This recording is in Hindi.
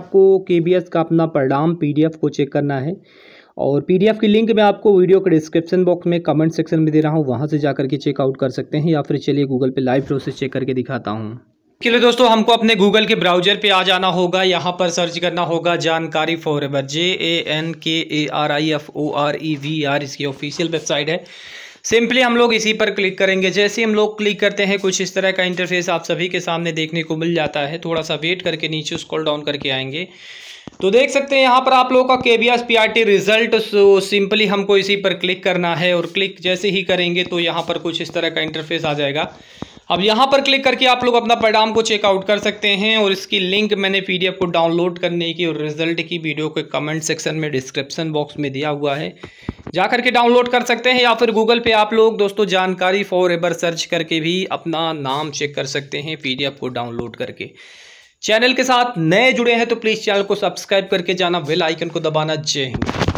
आपको के का अपना परिणाम पीडीएफ को चेक करना है और पीडीएफ की लिंक मैं आपको वीडियो के डिस्क्रिप्शन बॉक्स में कमेंट सेक्शन में दे रहा हूँ वहाँ से जा करके चेकआउट कर सकते हैं या फिर चलिए गूगल पे लाइव प्रोसेस चेक करके दिखाता हूँ के लिए दोस्तों हमको अपने गूगल के ब्राउजर पे आ जाना होगा यहाँ पर सर्च करना होगा जानकारी forever J A N K A R I F O R E V R इसकी ऑफिशियल वेबसाइट है सिंपली हम लोग इसी पर क्लिक करेंगे जैसे हम लोग क्लिक करते हैं कुछ इस तरह का इंटरफेस आप सभी के सामने देखने को मिल जाता है थोड़ा सा वेट करके नीचे स्कॉल डाउन करके आएंगे तो देख सकते हैं यहाँ पर आप लोगों का K B S P R T result so simply हमको इसी पर क्लिक करना है और क्लिक जैसे ही करेंगे तो यहाँ पर कुछ इस तरह का इंटरफेस आ जाएगा अब यहाँ पर क्लिक करके आप लोग अपना परिणाम को चेकआउट कर सकते हैं और इसकी लिंक मैंने पीडीएफ को डाउनलोड करने की और रिजल्ट की वीडियो के कमेंट सेक्शन में डिस्क्रिप्शन बॉक्स में दिया हुआ है जाकर के डाउनलोड कर सकते हैं या फिर गूगल पे आप लोग दोस्तों जानकारी फॉर एवर सर्च करके भी अपना नाम चेक कर सकते हैं पीडीएफ को डाउनलोड करके चैनल के साथ नए जुड़े हैं तो प्लीज़ चैनल को सब्सक्राइब करके जाना बेल आइकन को दबाना जय हिंद